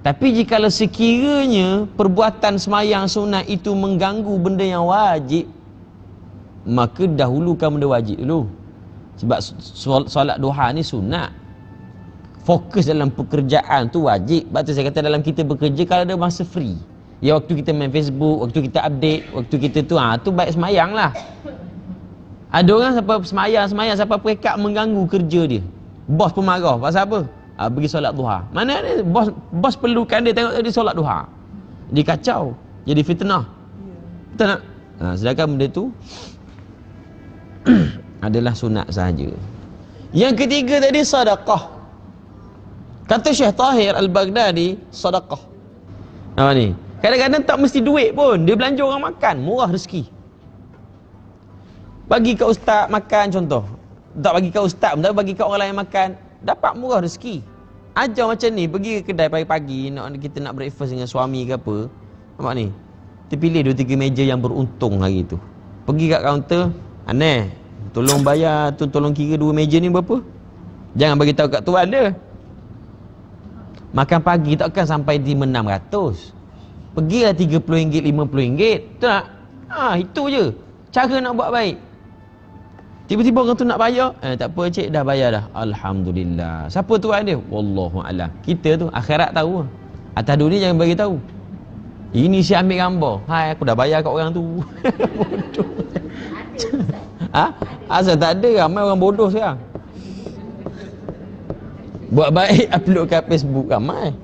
Tapi jika sekiranya perbuatan semayang sunat itu mengganggu benda yang wajib, maka dahulukan benda wajib dulu. Sebab solat duha ni sunat. Fokus dalam pekerjaan tu wajib. Sebab tu saya kata dalam kita bekerja kalau ada masa free. Ya waktu kita main Facebook, waktu kita update, waktu kita tu, ha, tu baik semayang lah. Ada orang siapa semayang, semayang, siapa perekat mengganggu kerja dia. Bos pun marah. Pasal apa? uh, pergi solat duha. Mana ni bos bos perlukan dia tengok dia solat duha. Dia kacau, jadi fitnah. Ya. Betul tak? Ha, sedangkan benda tu adalah sunat sahaja. Yang ketiga tadi sedekah. Kata Syekh Tahir Al-Baghdadi, sedekah. Apa ni? Kadang-kadang tak mesti duit pun. Dia belanja orang makan. Murah rezeki. Bagi kat ustaz makan contoh. Tak bagi kat ustaz Tapi bagi kat orang lain makan. Dapat murah rezeki. Ajar macam ni Pergi ke kedai pagi-pagi nak, Kita nak breakfast dengan suami ke apa Nampak ni Terpilih dua tiga meja yang beruntung hari tu Pergi kat kaunter Aneh Tolong bayar tu Tolong kira dua meja ni berapa Jangan bagi tahu kat tuan dia Makan pagi takkan sampai di 600 Pergilah RM30, RM50 Betul tak? Ha, itu je Cara nak buat baik Tiba-tiba orang tu nak bayar, eh tak apa cik dah bayar dah. Alhamdulillah. Siapa tuan dia? Wallahu alam. Kita tu akhirat tahu. Atas dunia jangan bagi tahu. Ini si ambil gambar. Hai aku dah bayar kat orang tu. bodoh. ha? Asal tak ada ramai orang bodoh sekarang. Buat baik upload kat Facebook ramai.